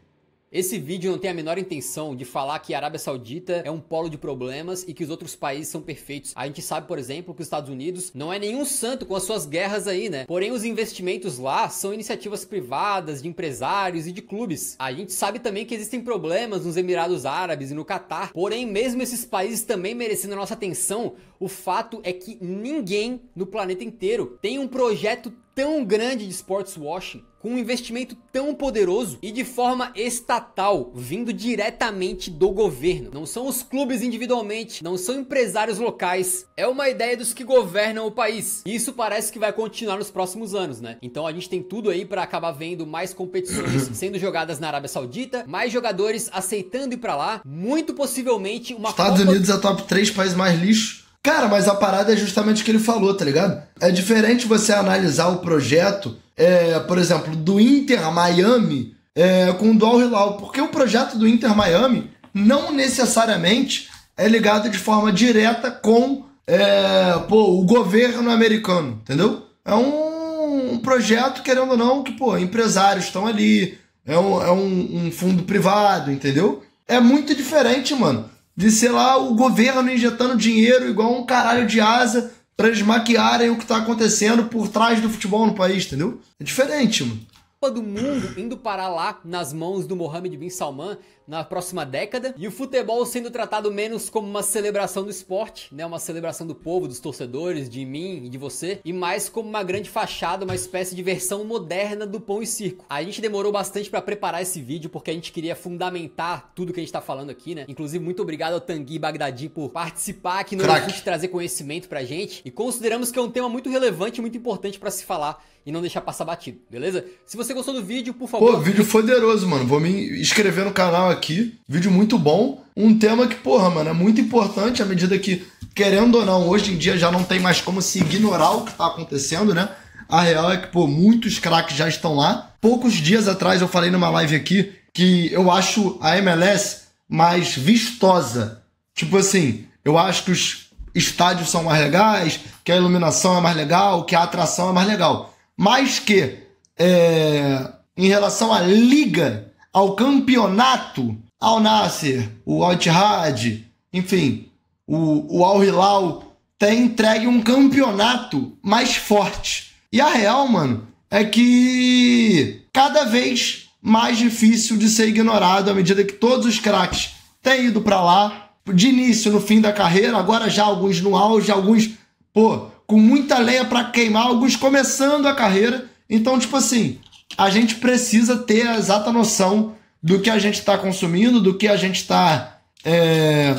esse vídeo não tem a menor intenção de falar que a Arábia Saudita é um polo de problemas e que os outros países são perfeitos. A gente sabe, por exemplo, que os Estados Unidos não é nenhum santo com as suas guerras aí, né? Porém, os investimentos lá são iniciativas privadas, de empresários e de clubes. A gente sabe também que existem problemas nos Emirados Árabes e no Catar. Porém, mesmo esses países também merecendo a nossa atenção, o fato é que ninguém no planeta inteiro tem um projeto tão grande de sports washing com um investimento tão poderoso e de forma estatal, vindo diretamente do governo. Não são os clubes individualmente, não são empresários locais. É uma ideia dos que governam o país. E isso parece que vai continuar nos próximos anos, né? Então a gente tem tudo aí para acabar vendo mais competições sendo jogadas na Arábia Saudita, mais jogadores aceitando ir para lá, muito possivelmente uma Estados Copa... Unidos é top 3 países mais lixo Cara, mas a parada é justamente o que ele falou, tá ligado? É diferente você analisar o projeto, é, por exemplo, do Inter Miami é, com o do Hilal, porque o projeto do Inter Miami não necessariamente é ligado de forma direta com é, pô, o governo americano, entendeu? É um, um, projeto, querendo ou não, que pô, empresários estão ali, é, um, é um, um fundo privado, entendeu? É muito diferente, mano de, sei lá, o governo injetando dinheiro igual um caralho de asa para eles maquiarem o que tá acontecendo por trás do futebol no país, entendeu? É diferente, mano. Copa do Mundo indo parar lá nas mãos do Mohammed bin Salman na próxima década e o futebol sendo tratado menos como uma celebração do esporte, né, uma celebração do povo, dos torcedores, de mim e de você, e mais como uma grande fachada, uma espécie de versão moderna do pão e circo. A gente demorou bastante para preparar esse vídeo porque a gente queria fundamentar tudo que a gente tá falando aqui, né? Inclusive, muito obrigado ao Tanguy Bagdadi por participar aqui no Crack. trazer conhecimento pra gente. E consideramos que é um tema muito relevante, muito importante para se falar e não deixar passar batido, beleza? Se você gostou do vídeo, por favor. Pô, vídeo poderoso, mano. Vou me inscrever no canal aqui. Vídeo muito bom. Um tema que, porra, mano, é muito importante à medida que, querendo ou não, hoje em dia já não tem mais como se ignorar o que tá acontecendo, né? A real é que, pô, muitos craques já estão lá. Poucos dias atrás eu falei numa live aqui que eu acho a MLS mais vistosa. Tipo assim, eu acho que os estádios são mais legais, que a iluminação é mais legal, que a atração é mais legal. Mas que, é, em relação à liga ao campeonato Al Nasser, o Al Ittihad, enfim, o, o Al Hilal tem entregue um campeonato mais forte. E a real, mano, é que cada vez mais difícil de ser ignorado à medida que todos os craques têm ido para lá, de início no fim da carreira, agora já alguns no auge, alguns, pô, com muita lenha para queimar, alguns começando a carreira. Então, tipo assim, a gente precisa ter a exata noção do que a gente está consumindo, do que a gente está é,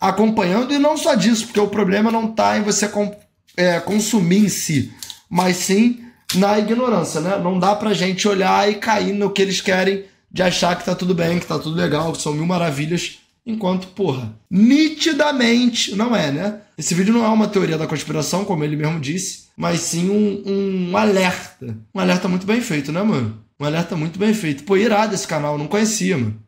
acompanhando, e não só disso, porque o problema não está em você com, é, consumir em si, mas sim na ignorância, né? Não dá pra gente olhar e cair no que eles querem de achar que tá tudo bem, que tá tudo legal, que são mil maravilhas, Enquanto, porra, nitidamente não é, né? Esse vídeo não é uma teoria da conspiração, como ele mesmo disse, mas sim um, um alerta. Um alerta muito bem feito, né, mano? Um alerta muito bem feito. Pô, irado esse canal, não conhecia, mano.